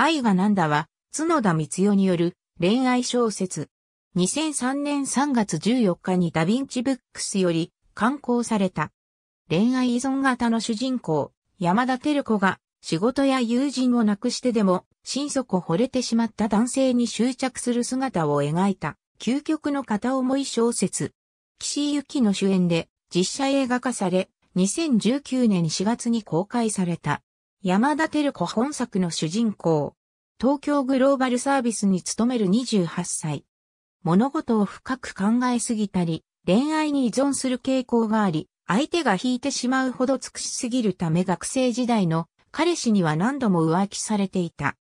愛がなんだは、角田光代による恋愛小説。2003年3月14日にダヴィンチブックスより刊行された。恋愛依存型の主人公、山田照子が仕事や友人を亡くしてでも、心底惚れてしまった男性に執着する姿を描いた、究極の片思い小説。岸井ゆきの主演で実写映画化され、2019年4月に公開された。山田照子本作の主人公。東京グローバルサービスに勤める28歳。物事を深く考えすぎたり、恋愛に依存する傾向があり、相手が引いてしまうほど尽くしすぎるため学生時代の彼氏には何度も浮気されていた。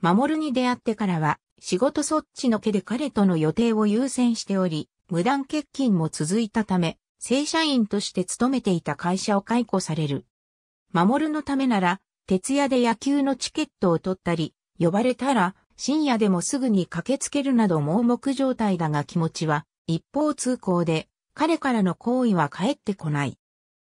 守に出会ってからは仕事そっちのけで彼との予定を優先しており、無断欠勤も続いたため、正社員として勤めていた会社を解雇される。守のためなら徹夜で野球のチケットを取ったり、呼ばれたら深夜でもすぐに駆けつけるなど盲目状態だが気持ちは一方通行で彼からの行為は返ってこない。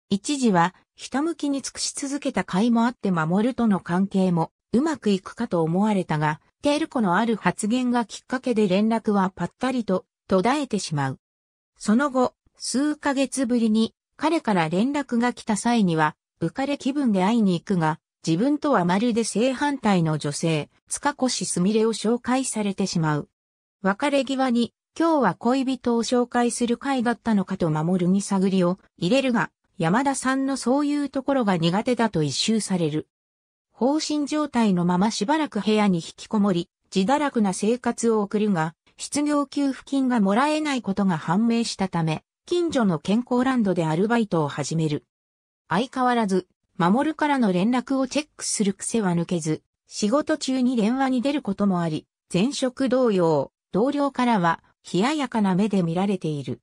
一時はひたむきに尽くし続けた甲斐もあって守るとの関係もうまくいくかと思われたが、テール子のある発言がきっかけで連絡はぱったりと途絶えてしまう。その後、数ヶ月ぶりに彼から連絡が来た際には浮かれ気分で会いに行くが、自分とはまるで正反対の女性、塚越すみれを紹介されてしまう。別れ際に、今日は恋人を紹介する回だったのかと守るに探りを入れるが、山田さんのそういうところが苦手だと一周される。放心状態のまましばらく部屋に引きこもり、自堕落な生活を送るが、失業給付金がもらえないことが判明したため、近所の健康ランドでアルバイトを始める。相変わらず、守るからの連絡をチェックする癖は抜けず、仕事中に電話に出ることもあり、前職同様、同僚からは、冷ややかな目で見られている。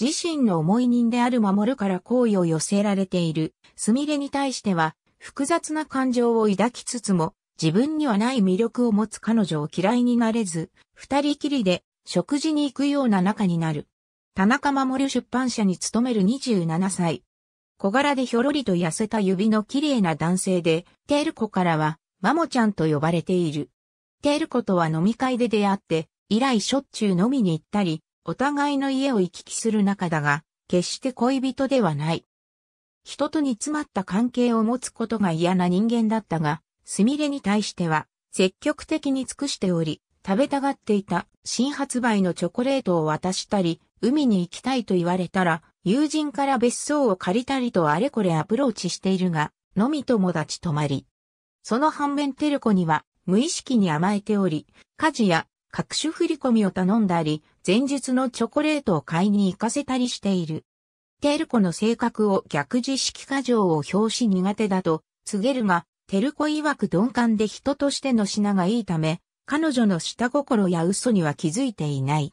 自身の思い人である守るから好意を寄せられている、すみれに対しては、複雑な感情を抱きつつも、自分にはない魅力を持つ彼女を嫌いになれず、二人きりで食事に行くような仲になる。田中守出版社に勤める27歳、小柄でひょろりと痩せた指の綺麗な男性で、テール子からは、マモちゃんと呼ばれている。テール子とは飲み会で出会って、以来しょっちゅう飲みに行ったり、お互いの家を行き来する仲だが、決して恋人ではない。人と煮詰まった関係を持つことが嫌な人間だったが、すみれに対しては、積極的に尽くしており、食べたがっていた新発売のチョコレートを渡したり、海に行きたいと言われたら、友人から別荘を借りたりとあれこれアプローチしているが、のみ友達止まり。その反面テルコには無意識に甘えており、家事や各種振り込みを頼んだり、前日のチョコレートを買いに行かせたりしている。テルコの性格を逆自式過剰を表し苦手だと告げるが、テルコ曰く鈍感で人としての品がいいため、彼女の下心や嘘には気づいていない。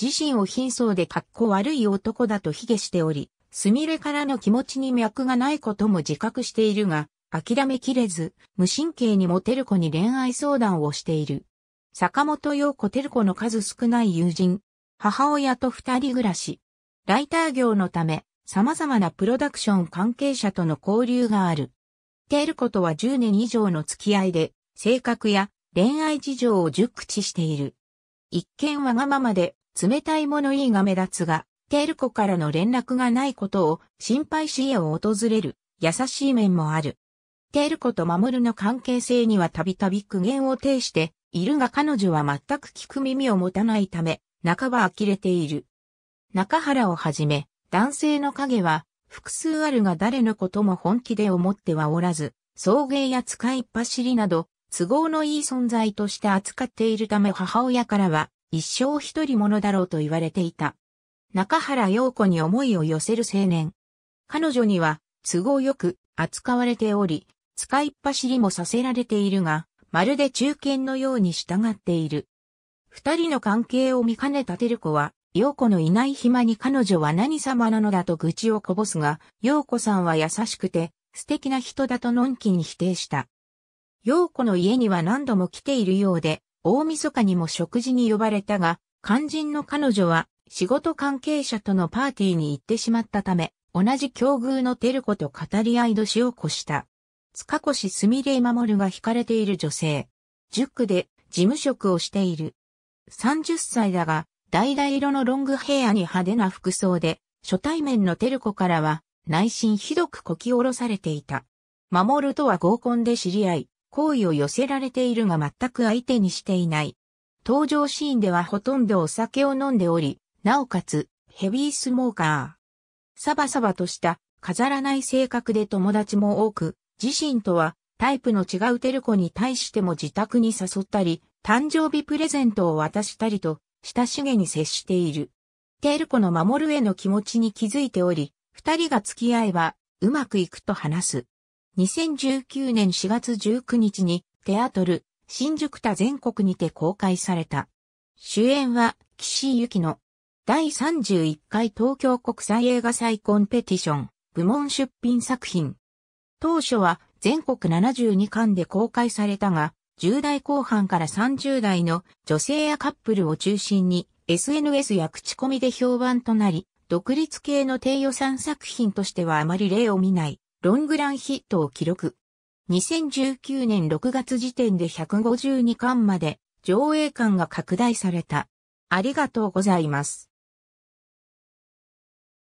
自身を貧相で格好悪い男だと卑下しており、すみれからの気持ちに脈がないことも自覚しているが、諦めきれず、無神経にモテる子に恋愛相談をしている。坂本陽子テル子の数少ない友人、母親と二人暮らし。ライター業のため、様々なプロダクション関係者との交流がある。テル子とは10年以上の付き合いで、性格や恋愛事情を熟知している。一見わがままで冷たい物言いが目立つが、テール子からの連絡がないことを心配し家を訪れる優しい面もある。テール子と守の関係性にはたびたび苦言を呈しているが彼女は全く聞く耳を持たないため、半ば呆れている。中原をはじめ、男性の影は複数あるが誰のことも本気で思ってはおらず、送迎や使いっ走りなど、都合のいい存在として扱っているため母親からは一生一人者だろうと言われていた。中原陽子に思いを寄せる青年。彼女には都合よく扱われており、使いっ走りもさせられているが、まるで中堅のように従っている。二人の関係を見かねたる子は、陽子のいない暇に彼女は何様なのだと愚痴をこぼすが、陽子さんは優しくて、素敵な人だとのんきに否定した。陽子の家には何度も来ているようで、大晦日にも食事に呼ばれたが、肝心の彼女は仕事関係者とのパーティーに行ってしまったため、同じ境遇のテルコと語り合い年を越した。塚越すみれ守が惹かれている女性。塾で事務職をしている。30歳だが、橙色のロングヘアに派手な服装で、初対面のテルコからは内心ひどくこき下ろされていた。守とは合コンで知り合い、好意を寄せられているが全く相手にしていない。登場シーンではほとんどお酒を飲んでおり、なおかつ、ヘビースモーカー。サバサバとした、飾らない性格で友達も多く、自身とはタイプの違うテルコに対しても自宅に誘ったり、誕生日プレゼントを渡したりと、親しげに接している。テルコの守るへの気持ちに気づいており、二人が付き合えば、うまくいくと話す。2019年4月19日にテアトル新宿田全国にて公開された。主演は岸井ゆきの第31回東京国際映画祭コンペティション部門出品作品。当初は全国72巻で公開されたが、10代後半から30代の女性やカップルを中心に SNS や口コミで評判となり、独立系の低予算作品としてはあまり例を見ないロングランヒットを記録。2019年6月時点で152巻まで上映感が拡大された。ありがとうございます。